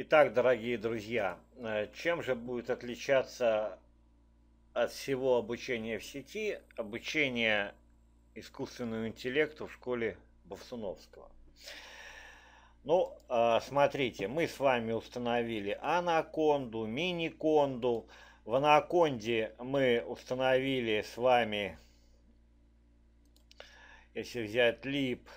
Итак, дорогие друзья, э, чем же будет отличаться от всего обучения в сети обучение искусственному интеллекту в школе Бовсуновского? Ну, э, смотрите, мы с вами установили анаконду, мини-конду. В анаконде мы установили с вами, если взять лип,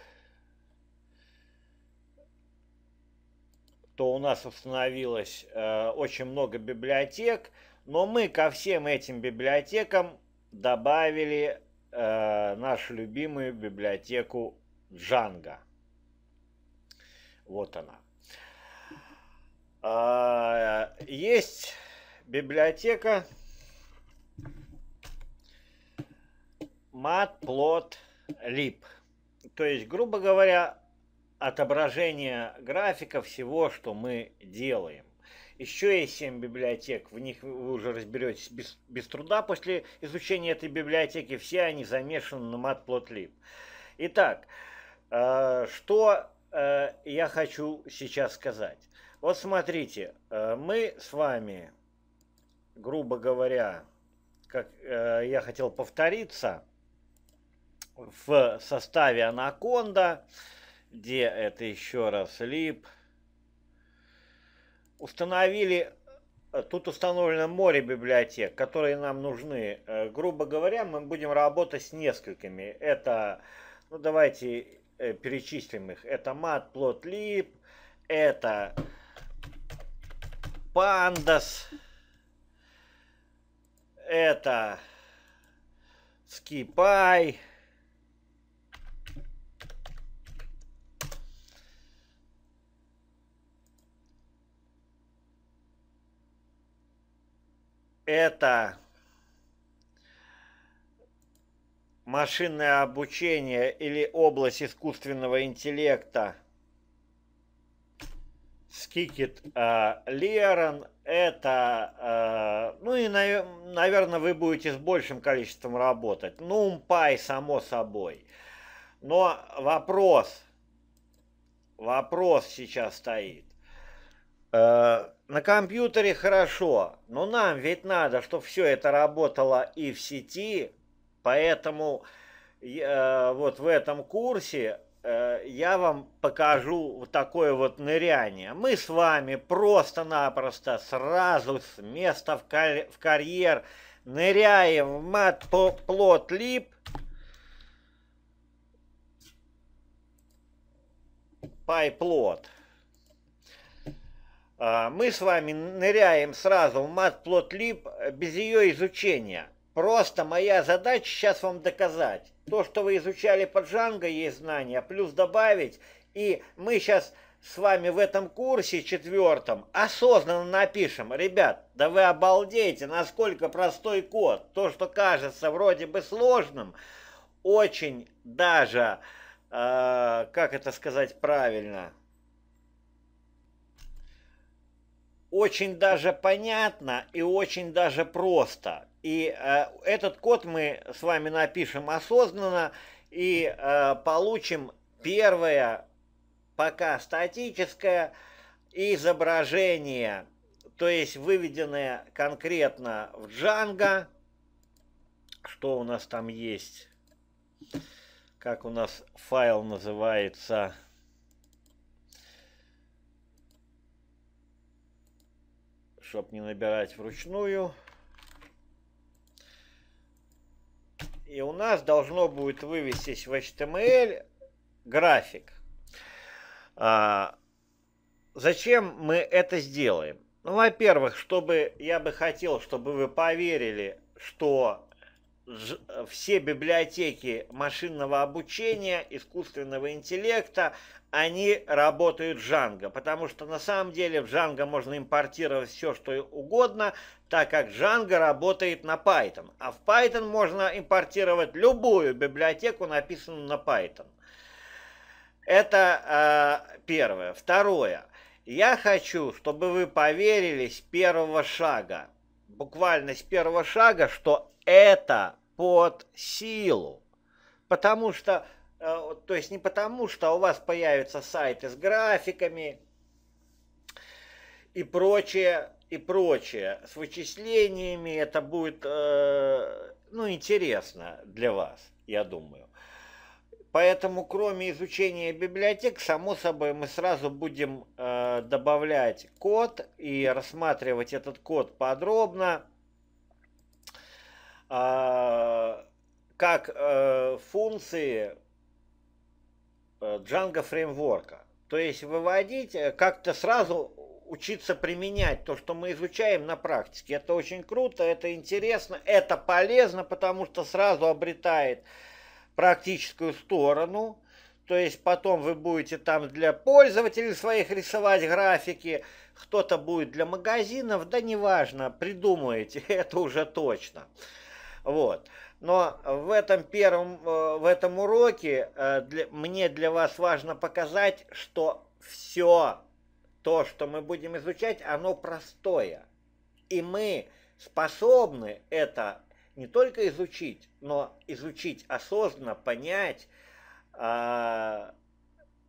что у нас установилось э, очень много библиотек, но мы ко всем этим библиотекам добавили э, нашу любимую библиотеку Django. Вот она. Э, есть библиотека matplotlib. То есть, грубо говоря, отображение графика всего, что мы делаем. Еще есть 7 библиотек, в них вы уже разберетесь без, без труда после изучения этой библиотеки. Все они замешаны на matplotlib. Итак, э, что э, я хочу сейчас сказать. Вот смотрите, э, мы с вами, грубо говоря, как э, я хотел повториться, в составе анаконда, где это еще раз лип. Установили, э, тут установлено море библиотек, которые нам нужны. Э, грубо говоря, мы будем работать с несколькими. Это, ну давайте э, перечислим их. Это matplotlib, это Пандас, это Скипай. это машинное обучение или область искусственного интеллекта Скикит э, Лерон, это, э, ну и, наверное, вы будете с большим количеством работать. Ну, Умпай, само собой. Но вопрос, вопрос сейчас стоит. Э, на компьютере хорошо, но нам ведь надо, чтобы все это работало и в сети, поэтому э, вот в этом курсе э, я вам покажу вот такое вот ныряние. Мы с вами просто-напросто сразу с места в, кар в карьер ныряем в мат-плот-лип, пайплот. -плот. А, мы с вами ныряем сразу в матплотлип без ее изучения. Просто моя задача сейчас вам доказать. То, что вы изучали по Джанго, есть знания, плюс добавить. И мы сейчас с вами в этом курсе четвертом осознанно напишем, ребят, да вы обалдеете, насколько простой код. То, что кажется вроде бы сложным, очень даже, э, как это сказать правильно, очень даже понятно и очень даже просто. И э, этот код мы с вами напишем осознанно и э, получим первое, пока статическое, изображение, то есть выведенное конкретно в Django. Что у нас там есть? Как у нас файл называется? чтобы не набирать вручную. И у нас должно будет вывестись в HTML эм график. А, зачем мы это сделаем? Ну, во-первых, чтобы я бы хотел, чтобы вы поверили, что э, все библиотеки машинного обучения, искусственного интеллекта, они работают в Django, потому что на самом деле в Django можно импортировать все, что угодно, так как Django работает на Python. А в Python можно импортировать любую библиотеку, написанную на Python. Это э, первое. Второе. Я хочу, чтобы вы поверили с первого шага, буквально с первого шага, что это под силу. Потому что Э, то есть не потому, что у вас появятся сайты с графиками и прочее, и прочее, с вычислениями, это будет, э, ну, интересно для вас, я думаю. Поэтому, кроме изучения библиотек, само собой, мы сразу будем э, добавлять код и рассматривать этот код подробно, э, как э, функции Э, Django фреймворка. То есть выводить, э, как-то сразу учиться применять то, что мы изучаем на практике. Это очень круто, это интересно, это полезно, потому что сразу обретает практическую сторону. То есть потом вы будете там для пользователей своих рисовать графики, кто-то будет для магазинов, да неважно, придумаете, это уже точно. Вот. Но в этом первом, э, в этом уроке э, для, мне для вас важно показать, что все то, что мы будем изучать, оно простое. И мы способны это не только изучить, но изучить осознанно, понять, а,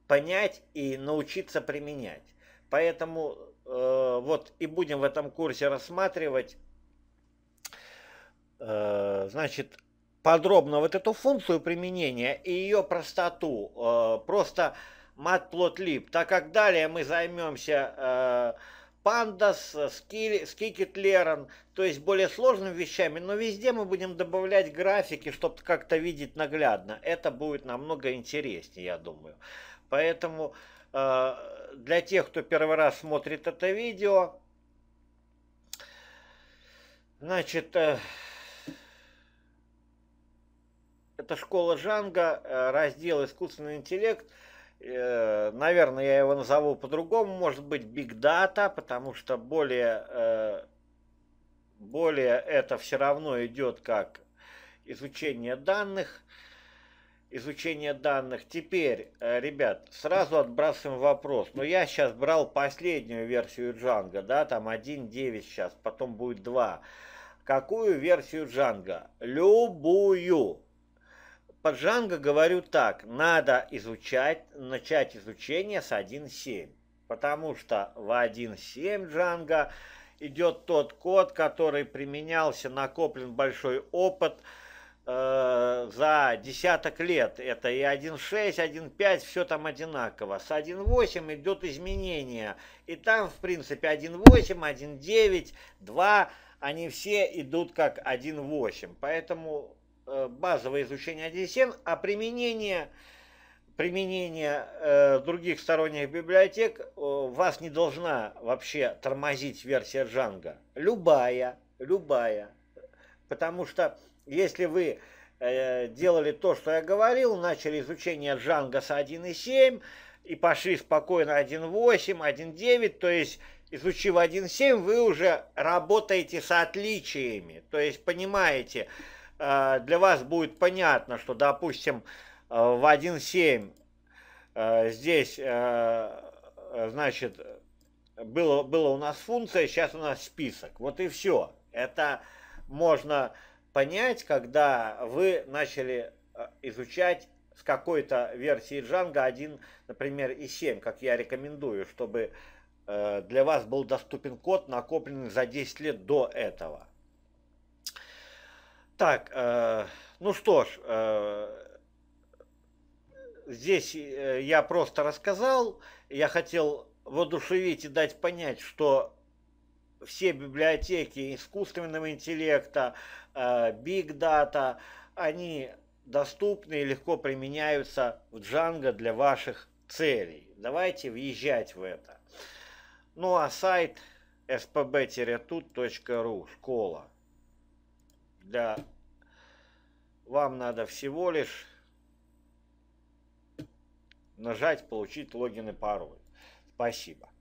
понять и научиться применять. Поэтому э, вот и будем в этом курсе рассматривать Э, значит, подробно вот эту функцию применения и ее простоту. Э, просто matplotlib, так как далее мы займемся pandas, scikit-learn, то есть более сложными вещами, но везде мы будем добавлять графики, чтобы как-то видеть наглядно. Это будет намного интереснее, я думаю. Поэтому э, для тех, кто первый раз смотрит это видео, значит... Это школа Жанга, э, раздел искусственный интеллект. Э, наверное, я его назову по-другому, может быть, Big Data, потому что более, э, более это все равно идет как изучение данных. Изучение данных. Теперь, ребят, сразу отбрасываем вопрос. Но я сейчас брал последнюю версию Джанга, да, там 1.9 сейчас, потом будет 2. Какую версию Джанга? Любую по Django говорю так, надо изучать, начать изучение с 1.7, потому что в 1.7 Django идет тот код, который применялся, накоплен большой опыт э, за десяток лет. Это и 1.6, 1.5, все там одинаково. С 1.8 идет изменение. И там, в принципе, 1.8, 1.9, 2, они все идут как 1.8. Поэтому Э, базовое изучение DSN, а применение, применение э, других сторонних библиотек э, вас не должна вообще тормозить версия Django. Любая, любая. Потому что если вы э, делали то, что я говорил, начали изучение Django с 1.7 и пошли спокойно 1.8, 1.9, то есть изучив 1.7, вы уже работаете с отличиями, то есть понимаете, Э, для вас будет понятно, что, допустим, э, в 1.7 э, здесь, значит, было, было у нас функция, сейчас у нас список. Вот и все. Это можно понять, когда вы начали изучать с какой-то версии Django 1, например, и 7, как я рекомендую, чтобы для вас был доступен код, накопленный за 10 лет до этого. Так, э, ну что ж, э, здесь э, я просто рассказал, я хотел воодушевить и дать понять, что все библиотеки искусственного интеллекта, биг дата, они доступны и легко применяются в Django для ваших целей. Давайте въезжать в это. Ну а сайт spb-tut.ru школа для вам надо всего лишь нажать получить логин и пароль. Спасибо.